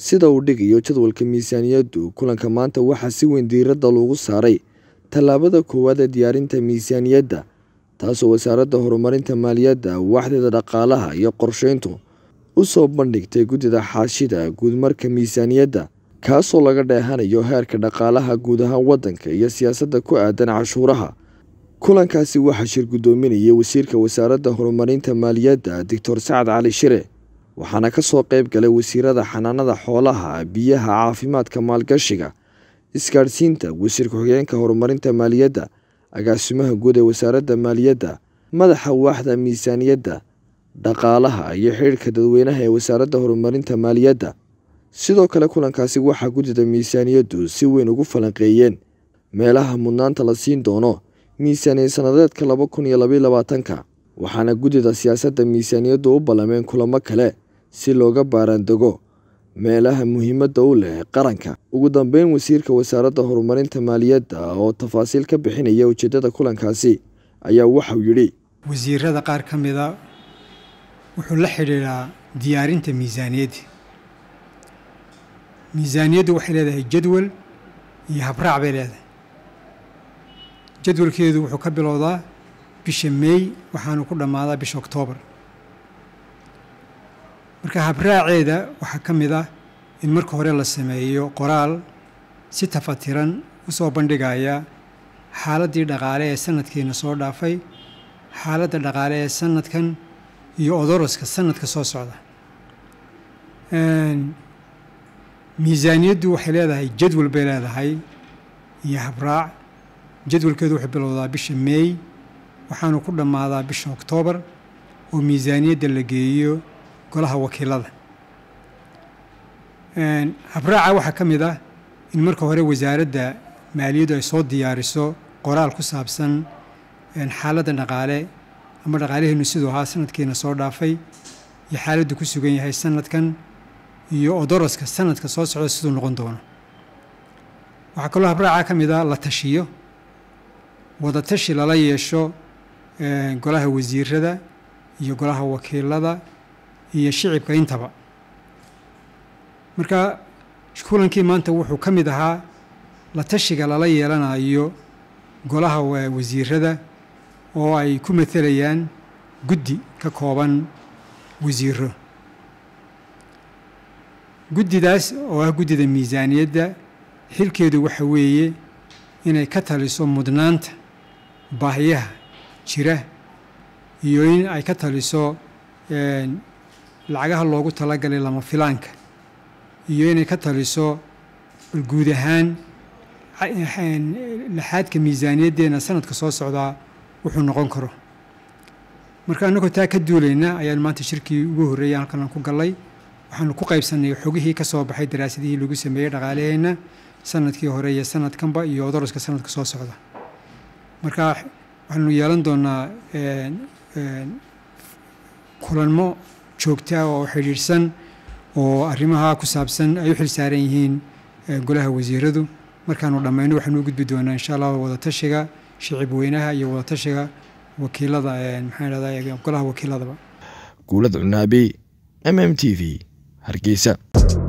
sida uu dhigayo jadwalka miisaaniyaddu kulanka maanta waxaa si weyn diiradda loogu saaray tallaabada koowaad ee diyaarinta miisaaniyadda taasoo wasaaradda horumarinta maaliyadda waaxdeeda dhaqaalaha iyo qorsheyntu u soo bandhigtay guddida xaashida guudmarka miisaaniyadda kaasoo laga dheehanayo heerka dhaqaalaha guud ahaan waddanka iyo siyaasadda ku aadan cashuuraha kulankaasi waxaa shir guddoominayay wasiirka wasaaradda horumarinta maaliyadda doctor sacad cali shire waxaana ka soo qayb galay wasiirada xanaanada xoolaha biyaha caafimaadka maalgashiga isgaadhsiinta wasiir ku-xigeenka horumarinta maaliyadda agaasimaha guud ee wasaaradda maaliyadda madaxa waaxda miisaaniyadda dhaqaalaha iyo xidhiirka dadweynaha ee wasaaradda horumarinta maaliyadda sidoo kale kulankaasi waxaa guddida miisaaniyaddu si weyn ugu falanqeeyeen meelaha mudnaanta la siin doono miisaaniyad sanadeedka laba kun iyo labayo labaatanka waxaana guddida siyaasadda miisaaniyaddu u ballameen kulamo kale si looga baaraandego meelaha muhiimadda u leh qaranka ugu dambeyn wasiirka wasaaradda horumarinta maaliyadda oo tafaasiil ka bixinaya ujeeddada kulankaasi ayaa waxau yidhi wasiirada qaar ka mida wuxuu la xidhiidhaa diyaarinta miisaaniyadda miisaaniyaddu waxay leedahay jadwal iyo habraac bay leedahay jadwalkeedu wuxuu ka bilowdaa bisha meey waxaanu ku dhammaadaa bisha oktoobar marka habraaceeda waxaa ka mid ah in marka hore la sameeyo qoraal si tafatiran u soo bandhigaya xaaladdii dhaqaale ee sanadkiina soo dhaafay xaaladda dhaqaale ee sanadkan iyo odoroska sanadka soo socda miisaaniyaddu waxay leedahay jadwal bay leedahay iyo habraac jadwalkeedu wuxuu bilowdaa bisha meey waxaanu ku dhammaadaa bisha oktoobar oo miisaaniyadda la geeyo golaha wakiilada habraaca waxaa ka mid ah in marka hore wasaaradda maaliyaddu ay soo diyaariso qoraal ku saabsan xaaladda dhaqaale ama dhaqaalaheennu siduu ahaa sanadkiina soo dhaafay iyo xaaladdu ku sugan yahay sanadkan iyo odoroska sanadka soo socda siduu noqon doono waxaa kaloo habraaca ka mid ah la tashiyo wadatashi lala yeesho golaha wasiirada iyo golaha wakiilada iyo shicibka intaba marka kulankii maanta wuxuu ka mid ahaa la tashiga lala yeelanayo golaha wasiirada oo ay ku matelayaan guddi ka kooban wasiiro guddidaas oo ah guddida miisaaniyadda xilkeedu waxa weeye inay ka taliso mudnaanta baahiyaha jira iyo in ay ka taliso lacagaha loogu talagalay lama filaanka iyo inay ka taliso guud ahaan laxaadka miisaaniyaddeena sanadka soo socdaa wuxuu noqon karo marka annagoo taa ka duuleyna ayaan maanta shirkii ugu horreeyay halkan aan ku gallay waxaanu ku qaybsannay xogihii ka soo baxay daraasadihii lagu sameeyey dhaqaalaheenna sanadkii hore iyo sanadkanba iyo odoroska sanadka soo socda marka waxaanu yeelan doonaa kulanmo joogta ah oo xidhiidhsan oo arrimaha ku saabsan ay u xil saaran yihiin golaha wasiiradu markaanu dhammayno waxaanu u gudbi doonaa insha allah wadatashiga shicib weynaha iyo wadatashiga wakiilada maxaan golaha wakiiladaba guulad cunaabi m m t v hargeysa